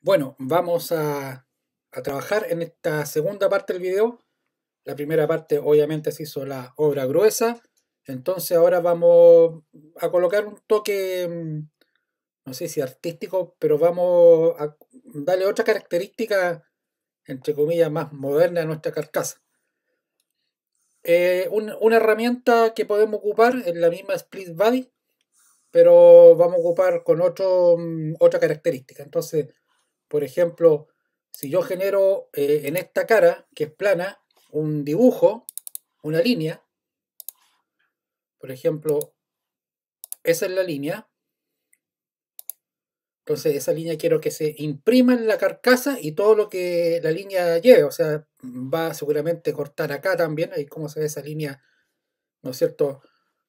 Bueno, vamos a, trabajar en esta segunda parte del video. La primera parte obviamente se hizo la obra gruesa. Entonces ahora vamos a colocar un toque, mm, no sé si artístico, pero vamos a darle otra característica, entre comillas, más moderna a nuestra carcasa. Eh, una herramienta que podemos ocupar en la misma Split Body, pero vamos a ocupar con otro, mm, otra característica. Entonces, por ejemplo, si yo genero eh, en esta cara, que es plana, un dibujo, una línea, por ejemplo, esa es la línea, entonces esa línea quiero que se imprima en la carcasa y todo lo que la línea lleve, o sea, va seguramente a cortar acá también, ahí cómo se ve esa línea, ¿no es cierto?,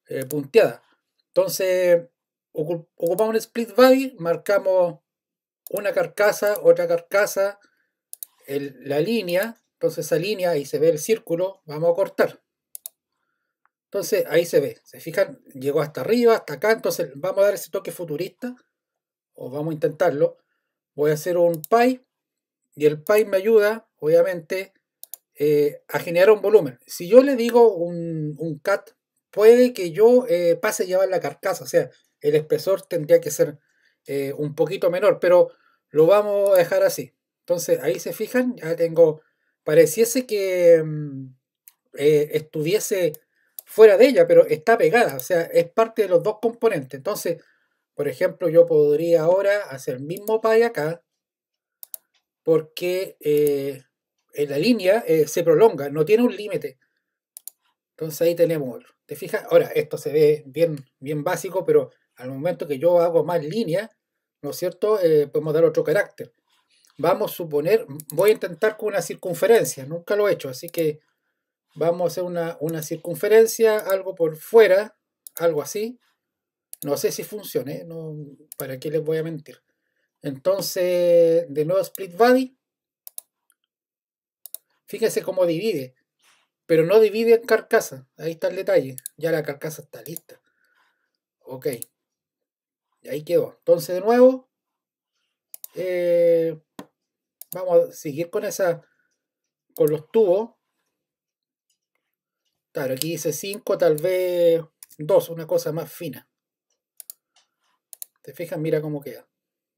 eh, punteada. Entonces, ocupamos un split body, marcamos una carcasa, otra carcasa, la línea, entonces esa línea ahí se ve el círculo, vamos a cortar. Entonces ahí se ve, se fijan, llegó hasta arriba, hasta acá, entonces vamos a dar ese toque futurista, o vamos a intentarlo. Voy a hacer un pie, y el pie me ayuda, obviamente, eh, a generar un volumen. Si yo le digo un, cat, puede que yo eh, pase a llevar la carcasa, o sea, el espesor tendría que ser eh, un poquito menor, pero lo vamos a dejar así. Entonces, ahí se fijan, ya tengo, pareciese que mm, eh, estuviese fuera de ella, pero está pegada, o sea, es parte de los dos componentes. Entonces, por ejemplo, yo podría ahora hacer el mismo pie acá, porque eh, la línea eh, se prolonga, no tiene un límite. Entonces ahí tenemos, ¿te fijas? Ahora, esto se ve bien, bien básico, pero al momento que yo hago más línea ¿no es cierto? Eh, podemos dar otro carácter. Vamos a suponer, voy a intentar con una circunferencia, nunca lo he hecho, así que vamos a hacer una, circunferencia, algo por fuera, algo así. No sé si funcione, ¿eh? no, ¿para qué les voy a mentir? Entonces, de nuevo split body. Fíjense cómo divide, pero no divide en carcasa. Ahí está el detalle. Ya la carcasa está lista. Ok, ahí quedó. Entonces, de nuevo, eh, vamos a seguir con esa, con los tubos. Claro, aquí dice 5, tal vez 2, una cosa más fina. ¿Te fijas? Mira cómo queda.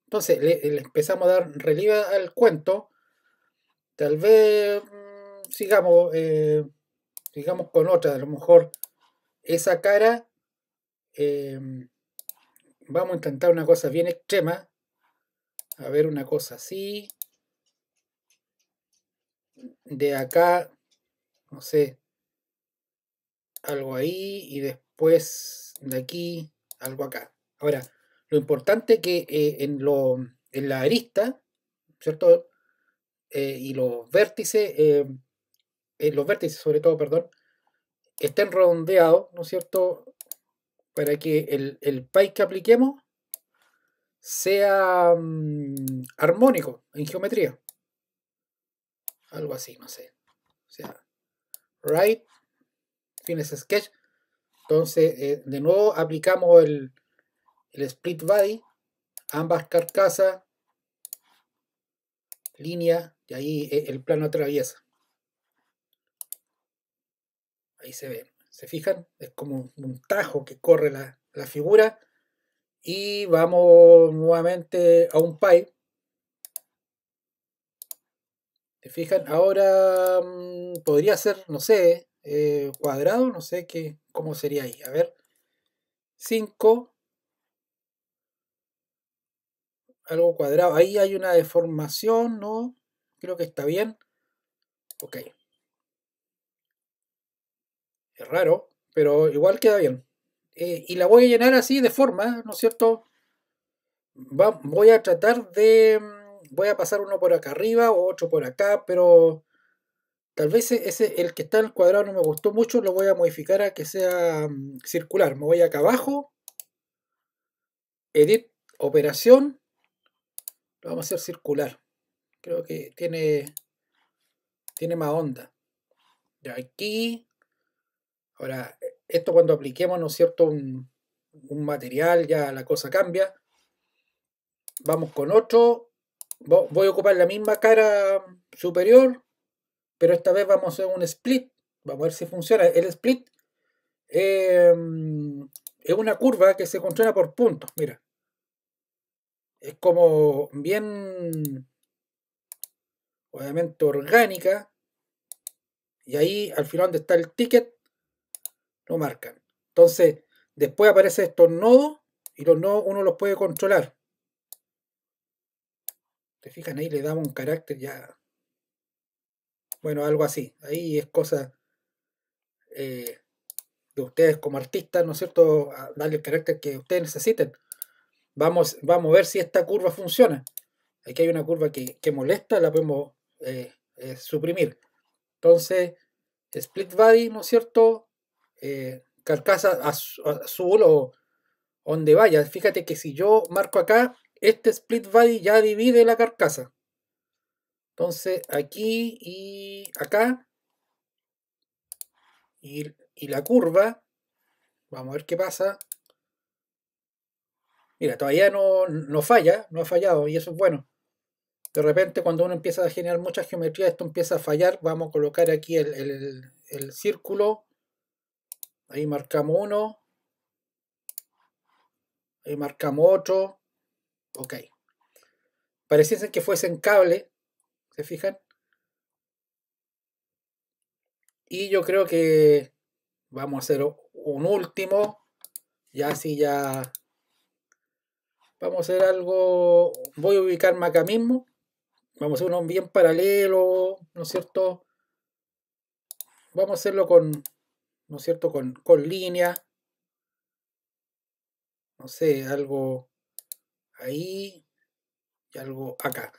Entonces, le, empezamos a dar relieve al cuento. Tal vez mm, eh, sigamos, con otra. A lo mejor esa cara eh, vamos a intentar una cosa bien extrema. A ver, una cosa así. De acá, no sé, algo ahí y después de aquí, algo acá. Ahora, lo importante es que eh, en, en la arista, ¿cierto? Eh, y los vértices, eh, los vértices sobre todo, perdón, estén redondeados, ¿no es cierto? para que el, el que apliquemos sea mm, armónico en geometría. Algo así, no sé. O sea, right, fines sketch. Entonces, eh, de nuevo aplicamos el, el split body, ambas carcasas, línea, y ahí eh, el plano atraviesa. Ahí se ve. ¿Se fijan? Es como un tajo que corre la, figura. Y vamos nuevamente a un pipe. ¿Se fijan? Ahora mm, podría ser, no sé, eh, cuadrado, no sé qué, cómo sería ahí. A ver, 5, algo cuadrado. Ahí hay una deformación, ¿no? Creo que está bien. Ok raro, pero igual queda bien. Eh, y la voy a llenar así de forma, ¿no es cierto? voy a tratar de... Mm, voy a pasar uno por acá arriba, o otro por acá, pero tal vez e-, ese, el que está en el cuadrado no me gustó mucho, lo voy a modificar a que sea mm, circular. Me voy acá abajo, edit operación, lo vamos a hacer circular. Creo que tiene, tiene más onda. de aquí Ahora, esto cuando apliquemos, ¿no es cierto?, un, material, ya la cosa cambia. Vamos con otro. Voy a ocupar la misma cara superior, pero esta vez vamos a hacer un split. Vamos a ver si funciona. El split em, es una curva que se controla por puntos, mira. Es como bien, obviamente, orgánica. Y ahí, al final donde está el ticket, no marcan. Entonces, después aparecen estos nodos y los nodos uno los puede controlar. Te fijan ahí, le damos un carácter ya. Bueno, algo así. Ahí es cosa eh, de ustedes como artistas, ¿no es cierto? darle el carácter que ustedes necesiten. Vamos, vamos a ver si esta curva funciona. Aquí hay una curva que, molesta, la podemos eh, eh, suprimir. Entonces, split body, ¿no es cierto? Eh, carcasa carcasa azul o donde vaya. Fíjate que si yo marco acá, este split body ya divide la carcasa. Entonces aquí y acá. Y, la curva. Vamos a ver qué pasa. Mira, todavía no, no falla, no ha fallado y eso es bueno. De repente cuando uno empieza a generar mucha geometría, esto empieza a fallar. Vamos a colocar aquí el, el círculo Ahí marcamos uno. Ahí marcamos otro. Ok. Pareciesen que fuesen cable. ¿Se fijan? Y yo creo que vamos a hacer un último. Ya si ya... Vamos a hacer algo... Voy a ubicarme acá mismo. Vamos a hacer uno bien paralelo, ¿no es cierto? Vamos a hacerlo con ¿no es cierto? Con, con línea no sé, algo ahí y algo acá.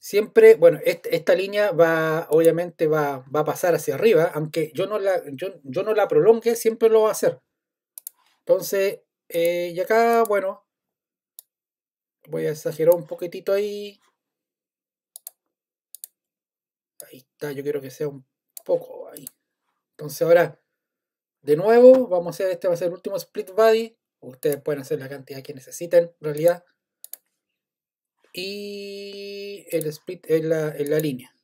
Siempre, bueno, esta línea va, obviamente va, va, a pasar hacia arriba, aunque yo no la, yo, no la prolongue, siempre lo va a hacer. Entonces, eh, y acá, bueno, voy a exagerar un poquitito ahí. Ahí está, yo quiero que sea un poco ahí. Entonces ahora de nuevo, vamos a hacer, este va a ser el último split body. Ustedes pueden hacer la cantidad que necesiten, en realidad. Y el split en eh, eh, la, línea.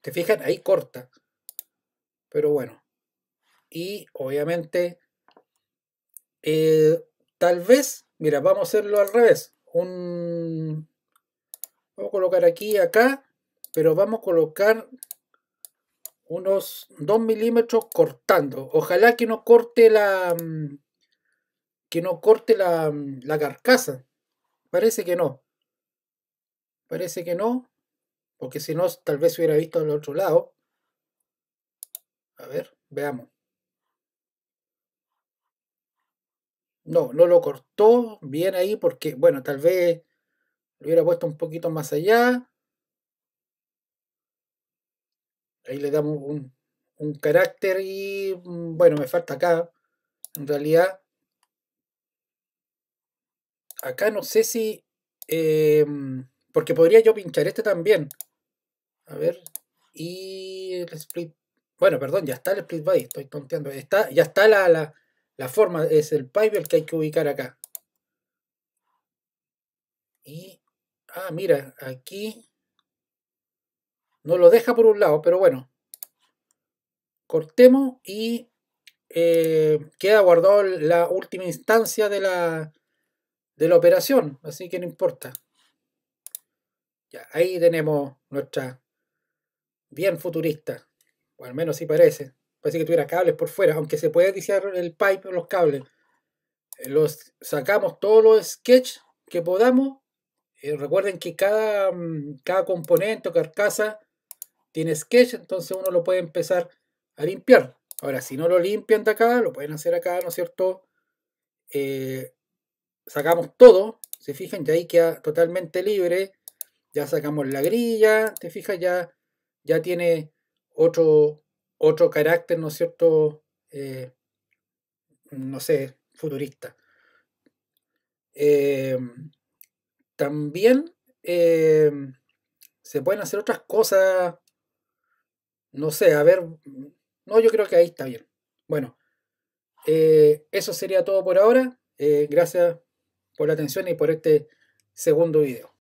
¿Te fijan? Ahí corta. Pero bueno. Y obviamente, eh, tal vez, mira, vamos a hacerlo al revés. Un, vamos a colocar aquí, acá, pero vamos a colocar unos 2 milímetros cortando. Ojalá que no corte la. Mm, que no corte la, mm, la carcasa. Parece que no. Parece que no. Porque si no, tal vez se hubiera visto al otro lado. A ver, veamos. No, no lo cortó bien ahí porque, bueno, tal vez lo hubiera puesto un poquito más allá. ahí le damos un, carácter y mm, bueno, me falta acá. En realidad, acá no sé si... Em, porque podría yo pinchar este también. A ver. Y el split... Bueno, perdón, ya está el split by, estoy tonteando. Está, ya está la, la forma, es el pipe el que hay que ubicar acá. Y... Ah, mira, aquí... No lo deja por un lado, pero bueno. Cortemos y eh, queda guardado la última instancia de la, de la operación, así que no importa. Ya, ahí tenemos nuestra bien futurista, o al menos si parece. Parece que tuviera cables por fuera, aunque se puede quitar el pipe o los cables. Eh, los sacamos todos los sketches que podamos. Eh, recuerden que cada, mm, cada componente o carcasa tiene sketch, entonces uno lo puede empezar limpiar. Ahora, si no lo limpian de acá, lo pueden hacer acá, ¿no es cierto? Eh, sacamos todo, se fijan, ya ahí queda totalmente libre. Ya sacamos la grilla, te fijas, ya, ya tiene otro, otro carácter, ¿no es cierto? Eh, no sé, futurista. Em, también em, se pueden hacer otras cosas. No sé, a ver, no, yo creo que ahí está bien. Bueno, eh, eso sería todo por ahora. Eh, gracias por la atención y por este segundo video.